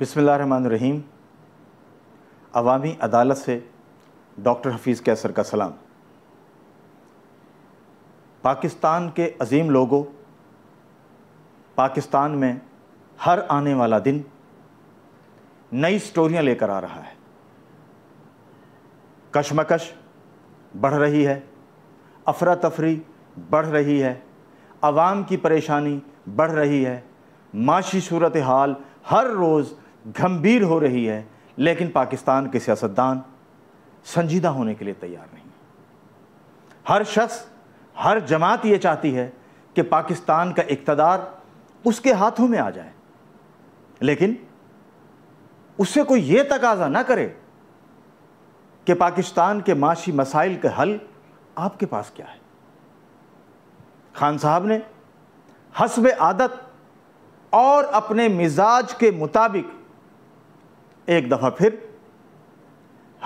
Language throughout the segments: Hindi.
बिसमीम अवामी अदालत से डॉक्टर हफीज़ कैसर का सलाम पाकिस्तान के अजीम लोगों पाकिस्तान में हर आने वाला दिन नई स्टोरियां लेकर आ रहा है कशमकश बढ़ रही है अफरा तफरी बढ़ रही है आवाम की परेशानी बढ़ रही है माशी सूरत हाल हर रोज़ गंभीर हो रही है लेकिन पाकिस्तान के सियासतदान संजीदा होने के लिए तैयार नहीं हर शख्स हर जमात ये चाहती है कि पाकिस्तान का इकतदार उसके हाथों में आ जाए लेकिन उससे कोई ये तकाजा ना करे कि पाकिस्तान के माशी मसाइल का हल आपके पास क्या है खान साहब ने हसब आदत और अपने मिजाज के मुताबिक एक दफ़ा फिर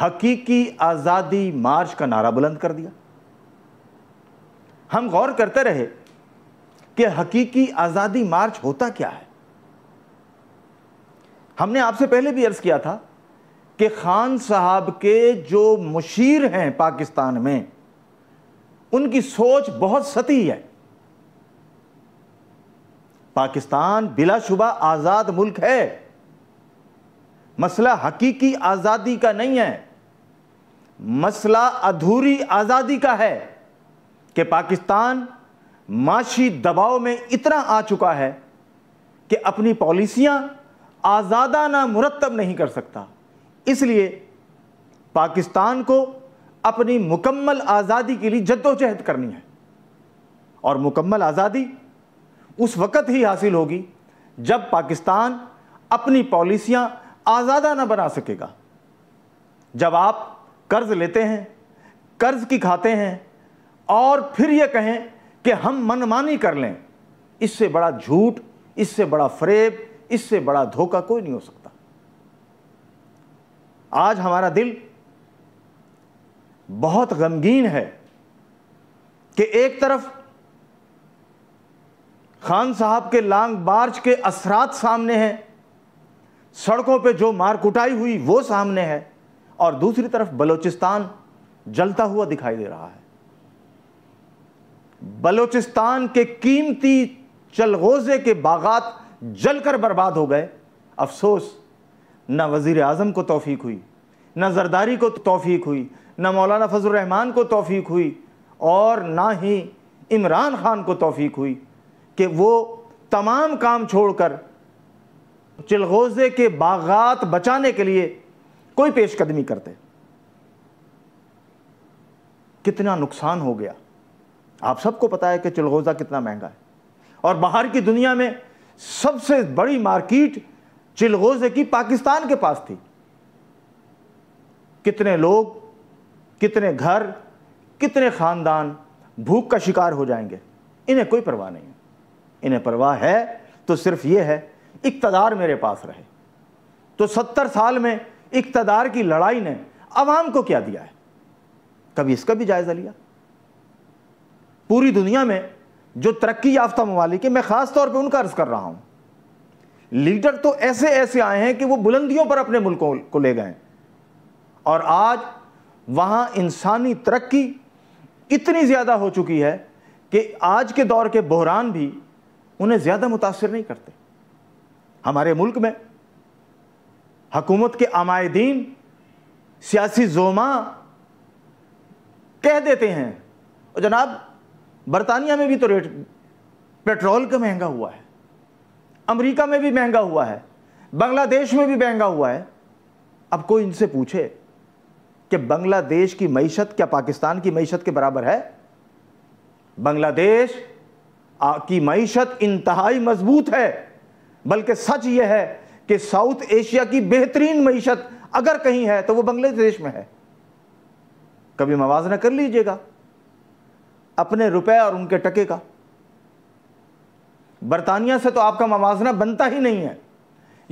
हकीकी आज़ादी मार्च का नारा बुलंद कर दिया हम गौर करते रहे कि हकीकी आज़ादी मार्च होता क्या है हमने आपसे पहले भी अर्ज़ किया था कि खान साहब के जो मुशीर हैं पाकिस्तान में उनकी सोच बहुत सती है पाकिस्तान बिलाशुबा आज़ाद मुल्क है मसला हकीकी आज़ादी का नहीं है मसला अधूरी आज़ादी का है कि पाकिस्तान माशी दबाव में इतना आ चुका है कि अपनी आजादा आज़ादाना मुरतब नहीं कर सकता इसलिए पाकिस्तान को अपनी मुकम्मल आज़ादी के लिए जद्दोजहद करनी है और मुकम्मल आज़ादी उस वक़्त ही हासिल होगी जब पाकिस्तान अपनी पॉलिसियां ना बना सकेगा जब आप कर्ज लेते हैं कर्ज की खाते हैं और फिर यह कहें कि हम मनमानी कर लें इससे बड़ा झूठ इससे बड़ा फरेब इससे बड़ा धोखा कोई नहीं हो सकता आज हमारा दिल बहुत गमगीन है कि एक तरफ खान साहब के लांग मार्च के असरात सामने हैं सड़कों पे जो मार कुटाई हुई वो सामने है और दूसरी तरफ बलोचिस्तान जलता हुआ दिखाई दे रहा है बलोचिस्तान के कीमती चलगोजे के बागात जलकर बर्बाद हो गए अफसोस न वज़ी अजम को तोफ़ीक हुई न जरदारी को तोफ़ीक हुई न मौलाना फजल रहमान को तोफ़ीक हुई और ना ही इमरान खान को तोफ़ीक हुई कि वो तमाम काम छोड़कर चिलगोजे के बागात बचाने के लिए कोई पेशकदमी करते कितना नुकसान हो गया आप सबको पता है कि चिलगोजा कितना महंगा है और बाहर की दुनिया में सबसे बड़ी मार्केट चिलगोजे की पाकिस्तान के पास थी कितने लोग कितने घर कितने खानदान भूख का शिकार हो जाएंगे इन्हें कोई परवाह नहीं इन्हें परवाह है तो सिर्फ यह है इकतदार मेरे पास रहे तो सत्तर साल में इकतदार की लड़ाई ने अवाम को क्या दिया है कभी इसका भी जायज़ा लिया पूरी दुनिया में जो तरक्की याफ्ता ममालिक मैं ख़ास तौर पे उनका अर्ज़ कर रहा हूं लीडर तो ऐसे ऐसे आए हैं कि वो बुलंदियों पर अपने मुल्क को ले गए और आज वहां इंसानी तरक्की इतनी ज़्यादा हो चुकी है कि आज के दौर के बहरान भी उन्हें ज़्यादा मुतासर नहीं करते हमारे मुल्क में हकूमत के आमायदीन सियासी जोमा कह देते हैं और जनाब बरतानिया में भी तो रेट पेट्रोल का महंगा हुआ है अमेरिका में भी महंगा हुआ है बांग्लादेश में भी महंगा हुआ है अब कोई इनसे पूछे कि बांग्लादेश की मीशत क्या पाकिस्तान की मीशत के बराबर है बांग्लादेश की मीशत इंतहाई मजबूत है बल्कि सच यह है कि साउथ एशिया की बेहतरीन मीशत अगर कहीं है तो वो बांग्लादेश में है कभी मवाजना कर लीजिएगा अपने रुपए और उनके टके का बरतानिया से तो आपका मवाजना बनता ही नहीं है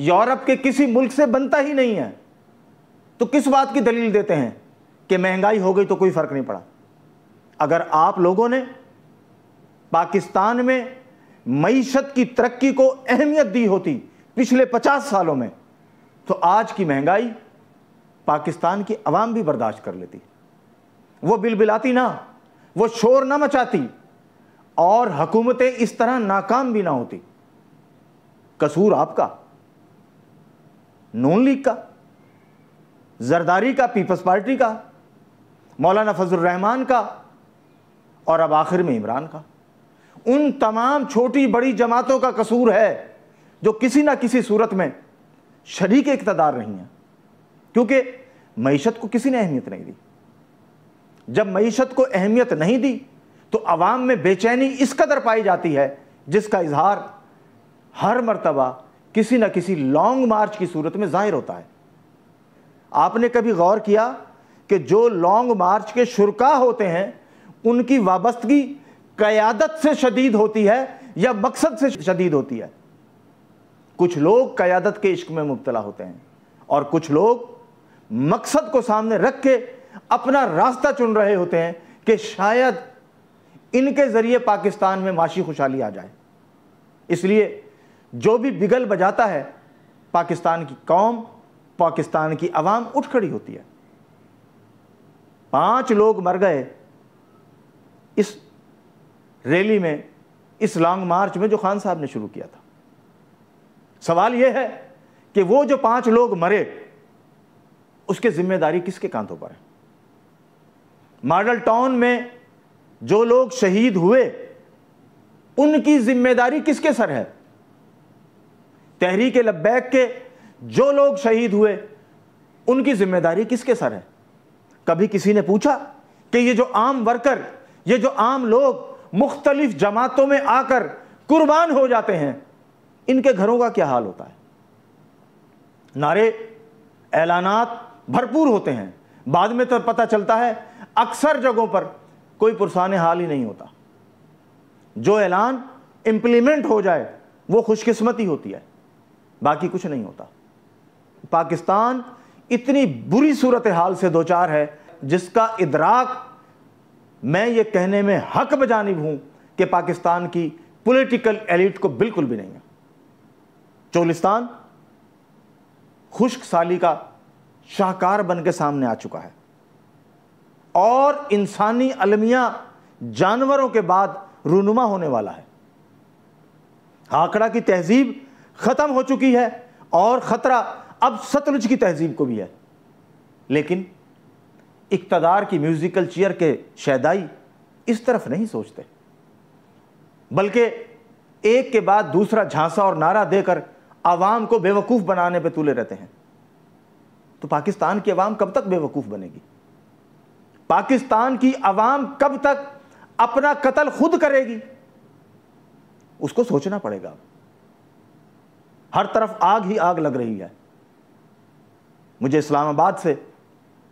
यूरोप के किसी मुल्क से बनता ही नहीं है तो किस बात की दलील देते हैं कि महंगाई हो गई तो कोई फर्क नहीं पड़ा अगर आप लोगों ने पाकिस्तान में मीशत की तरक्की को अहमियत दी होती पिछले पचास सालों में तो आज की महंगाई पाकिस्तान की आवाम भी बर्दाश्त कर लेती वो बिलबिलाती ना वो शोर ना मचाती और हुकूमतें इस तरह नाकाम भी ना होती कसूर आपका नून लीग का जरदारी का पीपल्स पार्टी का मौलाना फजल रहमान का और अब आखिर में इमरान का उन तमाम छोटी बड़ी जमातों का कसूर है जो किसी ना किसी सूरत में शरीक इकतदार नहीं है क्योंकि मीशत को किसी ने अहमियत नहीं दी जब मीशत को अहमियत नहीं दी तो अवाम में बेचैनी इस कदर पाई जाती है जिसका इजहार हर मरतबा किसी ना किसी लॉन्ग मार्च की सूरत में ज़ाहिर होता है आपने कभी गौर किया कि जो लॉन्ग मार्च के शुरा होते हैं उनकी वाबस्तगी कयादत से शदीद होती है या मकसद से शदीद होती है कुछ लोग कयादत के इश्क में मुबतला होते हैं और कुछ लोग मकसद को सामने रख के अपना रास्ता चुन रहे होते हैं कि शायद इनके ज़रिए पाकिस्तान में माशी खुशहाली आ जाए इसलिए जो भी बिगल बजाता है पाकिस्तान की कौम पाकिस्तान की आवाम उठ खड़ी होती है पांच लोग मर गए इस रैली में इस लॉन्ग मार्च में जो खान साहब ने शुरू किया था सवाल यह है कि वो जो पांच लोग मरे उसके जिम्मेदारी किसके कांधों पर है मॉडल टाउन में जो लोग शहीद हुए उनकी जिम्मेदारी किसके सर है तहरीक लब्बैक के जो लोग शहीद हुए उनकी जिम्मेदारी किसके सर है कभी किसी ने पूछा कि ये जो आम वर्कर ये जो आम लोग मुख्तलिफ जमातों में आकर कुर्बान हो जाते हैं इनके घरों का क्या हाल होता है नारे ऐलानात भरपूर होते हैं बाद में तो पता चलता है अक्सर जगहों पर कोई पुरसान हाल ही नहीं होता जो ऐलान इंप्लीमेंट हो जाए वो खुशकिस्मती होती है बाकी कुछ नहीं होता पाकिस्तान इतनी बुरी सूरत हाल से दो चार है जिसका इदराक मैं ये कहने में हक बजानिब हूं कि पाकिस्तान की पॉलिटिकल एलिट को बिल्कुल भी नहीं है चोलिस्तान खुश्क साली का शाहकार बन के सामने आ चुका है और इंसानी अलमिया जानवरों के बाद रूनुमा होने वाला है हाकड़ा की तहजीब ख़त्म हो चुकी है और ख़तरा अब सतलुज की तहजीब को भी है लेकिन इकतदार की म्यूज़िकल चेयर के शैदाई इस तरफ नहीं सोचते बल्कि एक के बाद दूसरा झांसा और नारा देकर आवाम को बेवकूफ़ बनाने पे तुले रहते हैं तो पाकिस्तान की आवाम कब तक बेवकूफ़ बनेगी पाकिस्तान की आवाम कब तक अपना कत्ल खुद करेगी उसको सोचना पड़ेगा हर तरफ आग ही आग लग रही है मुझे इस्लामाबाद से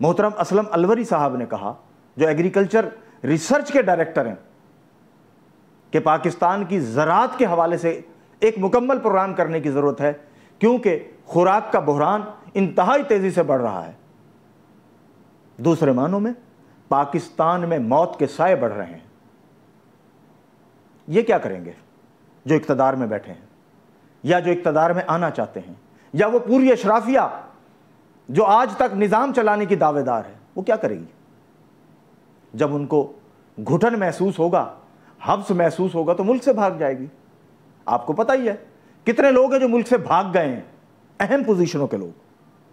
मोहतरम असलम अलवरी साहब ने कहा जो एग्रीकल्चर रिसर्च के डायरेक्टर हैं कि पाकिस्तान की ज़रात के हवाले से एक मुकम्मल प्रोग्राम करने की ज़रूरत है क्योंकि खुराक का बहरान इंतहाई तेज़ी से बढ़ रहा है दूसरे मानों में पाकिस्तान में मौत के साय बढ़ रहे हैं ये क्या करेंगे जो इकतदार में बैठे हैं या जो इकतदार में आना चाहते हैं या वो पूरी अशराफिया जो आज तक निज़ाम चलाने की दावेदार है वो क्या करेगी जब उनको घुटन महसूस होगा हब्स महसूस होगा तो मुल्क से भाग जाएगी आपको पता ही है कितने लोग हैं जो मुल्क से भाग गए हैं अहम पोजीशनों के लोग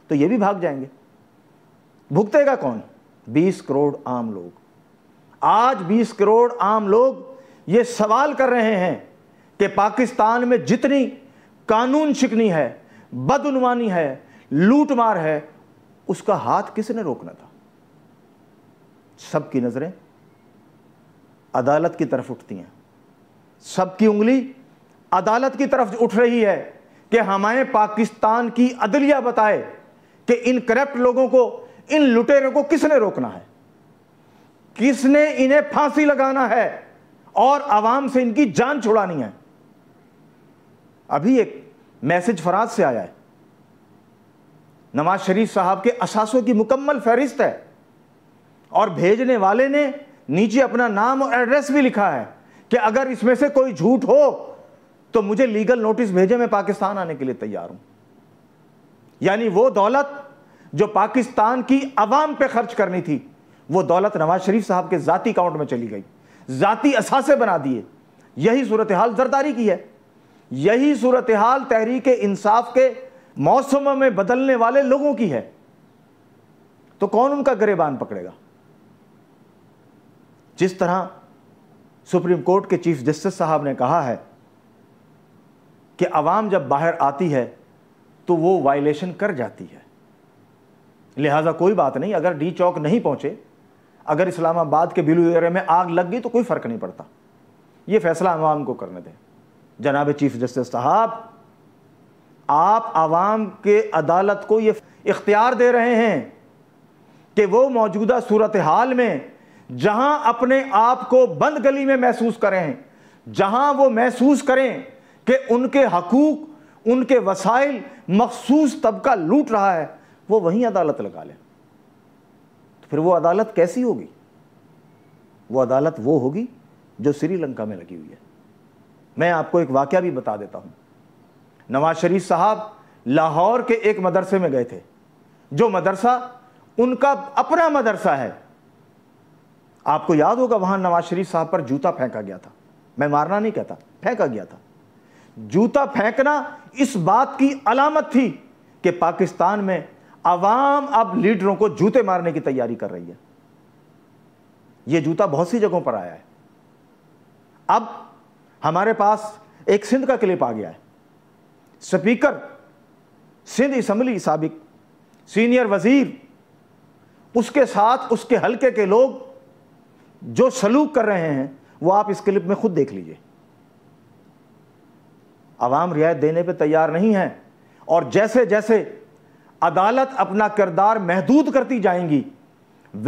तो ये भी भाग जाएंगे भुगतेगा कौन 20 करोड़ आम लोग आज 20 करोड़ आम लोग ये सवाल कर रहे हैं कि पाकिस्तान में जितनी कानून शिकनी है बदनवानी है लूटमार है उसका हाथ किसने रोकना था सबकी नज़रें अदालत की तरफ उठती हैं सबकी उंगली अदालत की तरफ उठ रही है कि हमारे पाकिस्तान की अदलिया बताए कि इन करप्ट लोगों को इन लुटेरों को किसने रोकना है किसने इन्हें फांसी लगाना है और आवाम से इनकी जान छुड़ानी है अभी एक मैसेज फराज से आया है नवाज शरीफ साहब के असासों की मुकम्मल फहरिस्त है और भेजने वाले ने नीचे अपना नाम और एड्रेस भी लिखा है कि अगर इसमें से कोई झूठ हो तो मुझे लीगल नोटिस भेजे मैं पाकिस्तान आने के लिए तैयार हूं यानी वो दौलत जो पाकिस्तान की आवाम पे खर्च करनी थी वो दौलत नवाज शरीफ साहब के जाति अकाउंट में चली गई जाति असासे बना दिए यही सूरत हाल जरदारी की है यही सूरत हाल तहरीक इंसाफ के मौसम में बदलने वाले लोगों की है तो कौन उनका गरेबान पकड़ेगा जिस तरह सुप्रीम कोर्ट के चीफ जस्टिस साहब ने कहा है कि आवाम जब बाहर आती है तो वो वायलेशन कर जाती है लिहाजा कोई बात नहीं अगर डी चौक नहीं पहुंचे अगर इस्लामाबाद के बिलू एरिया में आग लग गई तो कोई फ़र्क नहीं पड़ता ये फैसला आवाम को करने दें जनाब चीफ जस्टिस साहब आप आवाम के अदालत को ये इख्तियार दे रहे हैं कि वो मौजूदा सूरत हाल में जहां अपने आप को बंद गली में महसूस करें जहां वो महसूस करें कि उनके हकूक उनके वसाइल मखसूस तबका लूट रहा है वो वहीं अदालत लगा लें तो फिर वो अदालत कैसी होगी वो अदालत वो होगी जो श्रीलंका में लगी हुई है मैं आपको एक वाक्य भी बता देता हूं नवाज शरीफ साहब लाहौर के एक मदरसे में गए थे जो मदरसा उनका अपना मदरसा है आपको याद होगा वहां नवाज शरीफ साहब पर जूता फेंका गया था मैं मारना नहीं कहता फेंका गया था जूता फेंकना इस बात की अलामत थी कि पाकिस्तान में आवाम अब लीडरों को जूते मारने की तैयारी कर रही है यह जूता बहुत सी जगहों पर आया है अब हमारे पास एक सिंध का क्लिप आ गया है स्पीकर सिंध इसम्बली सबक सीनियर वज़ीर उसके साथ उसके हलके के लोग जो सलूक कर रहे हैं वो आप इस क्लिप में ख़ुद देख लीजिए आवाम रियायत देने पे तैयार नहीं है और जैसे जैसे अदालत अपना किरदार महदूद करती जाएंगी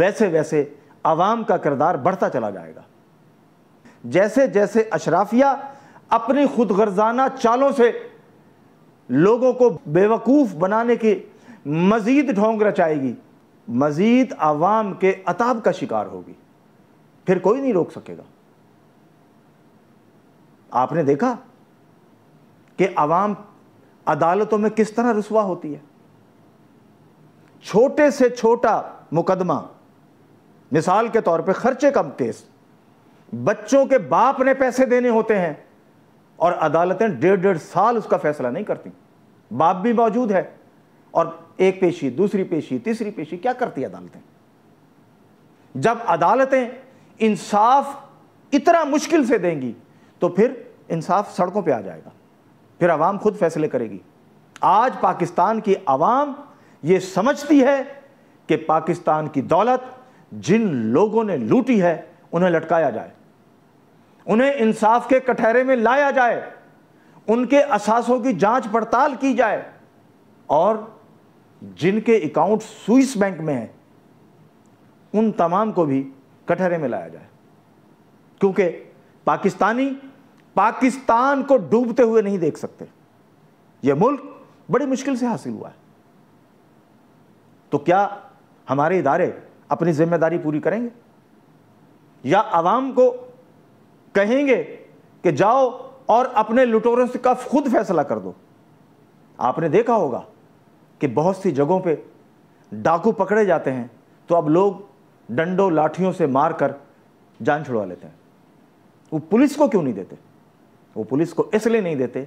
वैसे वैसे आवाम का किरदार बढ़ता चला जाएगा जैसे जैसे अशराफिया अपनी खुदगर्जाना चालों से लोगों को बेवकूफ़ बनाने की मज़ीद ढोंग रचाएगी मज़ीद आवाम के अताब का शिकार होगी फिर कोई नहीं रोक सकेगा आपने देखा कि आवाम अदालतों में किस तरह रसुवा होती है छोटे से छोटा मुकदमा मिसाल के तौर पे खर्चे कम केस बच्चों के बाप ने पैसे देने होते हैं और अदालतें डेढ़ डेढ़ साल उसका फैसला नहीं करती बाप भी मौजूद है और एक पेशी दूसरी पेशी तीसरी पेशी क्या करती अदालतें जब अदालतें इंसाफ इतना मुश्किल से देंगी तो फिर इंसाफ सड़कों पे आ जाएगा फिर आवाम खुद फैसले करेगी आज पाकिस्तान की आवाम ये समझती है कि पाकिस्तान की दौलत जिन लोगों ने लूटी है उन्हें लटकाया जाए उन्हें इंसाफ के कटहरे में लाया जाए उनके असासों की जांच पड़ताल की जाए और जिनके अकाउंट स्विस बैंक में हैं उन तमाम को भी कटहरे में लाया जाए क्योंकि पाकिस्तानी पाकिस्तान को डूबते हुए नहीं देख सकते यह मुल्क बड़ी मुश्किल से हासिल हुआ है तो क्या हमारे इदारे अपनी जिम्मेदारी पूरी करेंगे या आवाम को कहेंगे कि जाओ और अपने लुटोरों से का खुद फैसला कर दो आपने देखा होगा कि बहुत सी जगहों पे डाकू पकड़े जाते हैं तो अब लोग डंडों लाठियों से मार कर जान छुड़वा लेते हैं वो पुलिस को क्यों नहीं देते वो पुलिस को इसलिए नहीं देते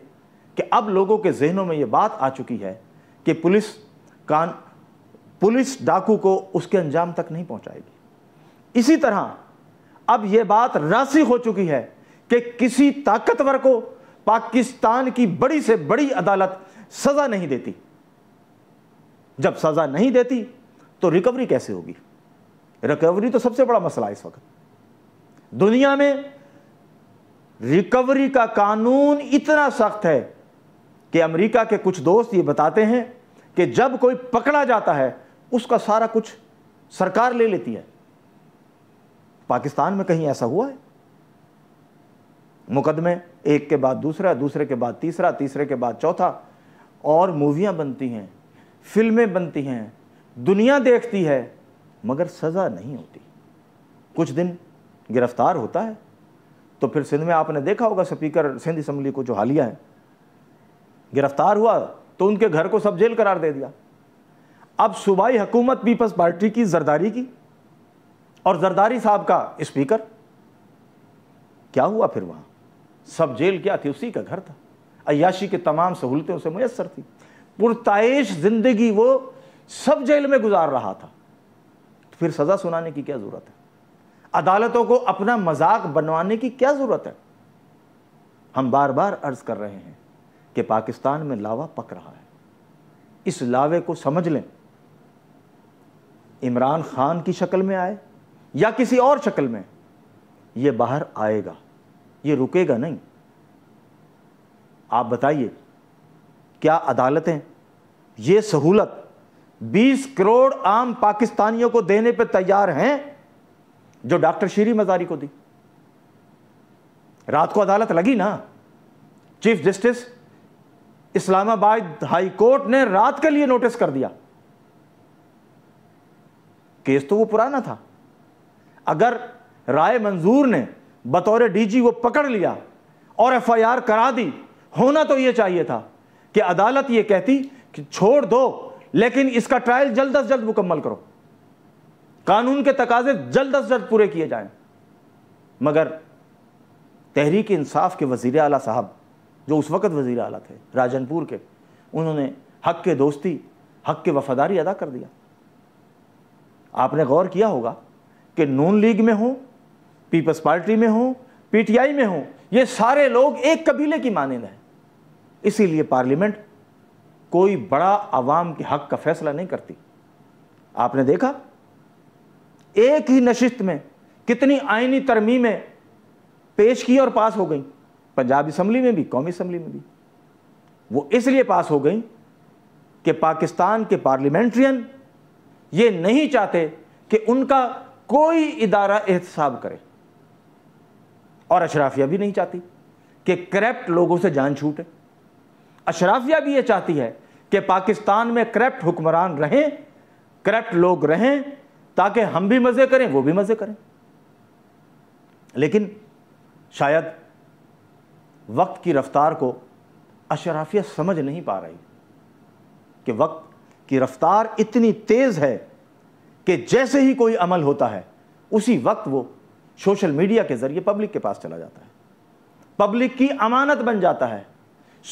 कि अब लोगों के जहनों में ये बात आ चुकी है कि पुलिस कान पुलिस डाकू को उसके अंजाम तक नहीं पहुंचाएगी इसी तरह अब यह बात राशि हो चुकी है कि किसी ताकतवर को पाकिस्तान की बड़ी से बड़ी अदालत सजा नहीं देती जब सजा नहीं देती तो रिकवरी कैसे होगी रिकवरी तो सबसे बड़ा मसला है इस वक्त दुनिया में रिकवरी का कानून इतना सख्त है कि अमेरिका के कुछ दोस्त ये बताते हैं कि जब कोई पकड़ा जाता है उसका सारा कुछ सरकार ले लेती है पाकिस्तान में कहीं ऐसा हुआ है मुकदमे एक के बाद दूसरा दूसरे के बाद तीसरा तीसरे के बाद चौथा और मूवियां बनती हैं फिल्में बनती हैं दुनिया देखती है मगर सज़ा नहीं होती कुछ दिन गिरफ्तार होता है तो फिर सिंध में आपने देखा होगा स्पीकर सिंध असम्बली को जो हालिया है गिरफ्तार हुआ तो उनके घर को सब जेल करार दे दिया अब सूबाई हुकूमत पीपल्स पार्टी की जरदारी की और जरदारी साहब का स्पीकर क्या हुआ फिर वहां सब जेल क्या थी उसी का घर था अयाशी की तमाम सहूलतें उसे मुयसर थी पुरताइश जिंदगी वो सब जेल में गुजार रहा था तो फिर सज़ा सुनाने की क्या ज़रूरत है अदालतों को अपना मजाक बनवाने की क्या ज़रूरत है हम बार बार अर्ज़ कर रहे हैं कि पाकिस्तान में लावा पक रहा है इस लावे को समझ लें इमरान खान की शक्ल में आए या किसी और शक्ल में यह बाहर आएगा यह रुकेगा नहीं आप बताइए क्या अदालतें यह सहूलत 20 करोड़ आम पाकिस्तानियों को देने पर तैयार हैं जो डॉक्टर शीरी मजारी को दी रात को अदालत लगी ना chief justice Islamabad high court ने रात के लिए नोटिस कर दिया केस तो वो पुराना था अगर राय मंजूर ने बतौर डीजी वो पकड़ लिया और एफआईआर करा दी होना तो ये चाहिए था कि अदालत ये कहती कि छोड़ दो लेकिन इसका ट्रायल जल्द अज जल्द मुकम्मल करो कानून के तकाजे जल्द अज जल्द पूरे किए जाएं मगर तहरीक इंसाफ के वजीर अला साहब जो उस वक़्त वजीर अला थे राजनपुर के उन्होंने हक के दोस्ती हक के वफादारी अदा कर दिया आपने गौर किया होगा कि नून लीग में हों पीपल्स पार्टी में हों पीटीआई में हों ये सारे लोग एक कबीले की मानंद हैं इसीलिए पार्लियामेंट कोई बड़ा आवाम के हक का फैसला नहीं करती आपने देखा एक ही नशिस्त में कितनी आइनी तरमीमें पेश की और पास हो गई पंजाब असम्बली में भी कौमी असम्बली में भी वो इसलिए पास हो गई कि पाकिस्तान के पार्लियामेंट्रियन ये नहीं चाहते कि उनका कोई इदारा एहतसाब करे और अशराफिया भी नहीं चाहती कि करप्ट लोगों से जान छूटे अशराफिया भी यह चाहती है कि पाकिस्तान में करप्ट हुक्मरान रहें करप्ट लोग रहें ताकि हम भी मज़े करें वो भी मज़े करें लेकिन शायद वक्त की रफ्तार को अशराफिया समझ नहीं पा रही कि वक्त की रफ्तार इतनी तेज़ है कि जैसे ही कोई अमल होता है उसी वक्त वो सोशल मीडिया के ज़रिए पब्लिक के पास चला जाता है पब्लिक की अमानत बन जाता है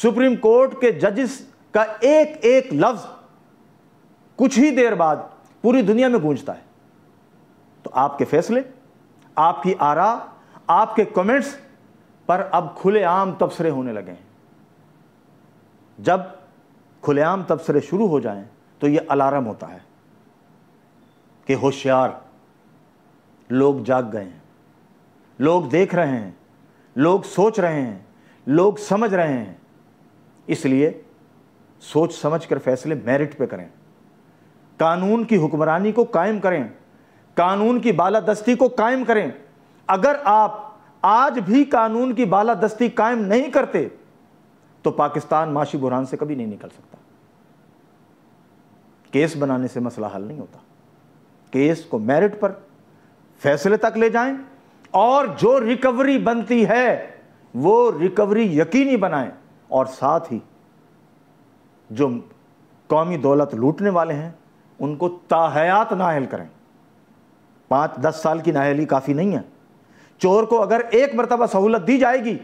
सुप्रीम कोर्ट के जजिस का एक एक लफ्ज़ कुछ ही देर बाद पूरी दुनिया में गूंजता है तो आपके फैसले आपकी आरा आपके कमेंट्स पर अब खुलेआम तबसरे होने लगे हैं जब खुलेआम तबसरे शुरू हो जाएं तो ये अलार्म होता है कि होशियार लोग जाग गए हैं लोग देख रहे हैं लोग सोच रहे हैं लोग समझ रहे हैं इसलिए सोच समझ कर फैसले मेरिट पे करें कानून की हुक्मरानी को कायम करें कानून की बालादस्ती को कायम करें अगर आप आज भी कानून की बालादस्ती कायम नहीं करते तो पाकिस्तान माशी बुरहान से कभी नहीं निकल सकता केस बनाने से मसला हल नहीं होता केस को मेरिट पर फैसले तक ले जाएं और जो रिकवरी बनती है वो रिकवरी यकीनी बनाएं और साथ ही जो कौमी दौलत लूटने वाले हैं उनको ताहयात नाहल करें पाँच दस साल की नाहली काफ़ी नहीं है चोर को अगर एक मरतबा सहूलत दी जाएगी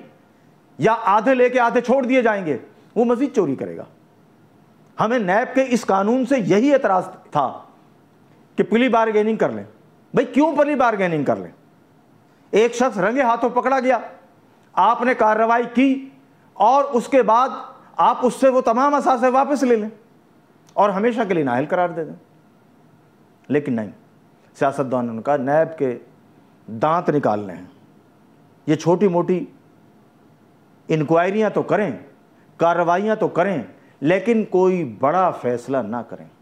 या आधे लेके आधे छोड़ दिए जाएंगे वो मज़ीद चोरी करेगा हमें नैब के इस कानून से यही एतराज़ था कि प्ली बारगेनिंग कर लें भाई क्यों प्ली बारगेनिंग कर लें एक शख्स रंगे हाथों पकड़ा गया आपने कार्रवाई की और उसके बाद आप उससे वो तमाम असासे वापस ले लें और हमेशा के लिए नाहल करार दे दें लेकिन नहीं सियासतदान उनका नैब के दांत निकालने हैं ये छोटी मोटी इंक्वायरियाँ तो करें कार्रवाइयाँ तो करें लेकिन कोई बड़ा फैसला ना करें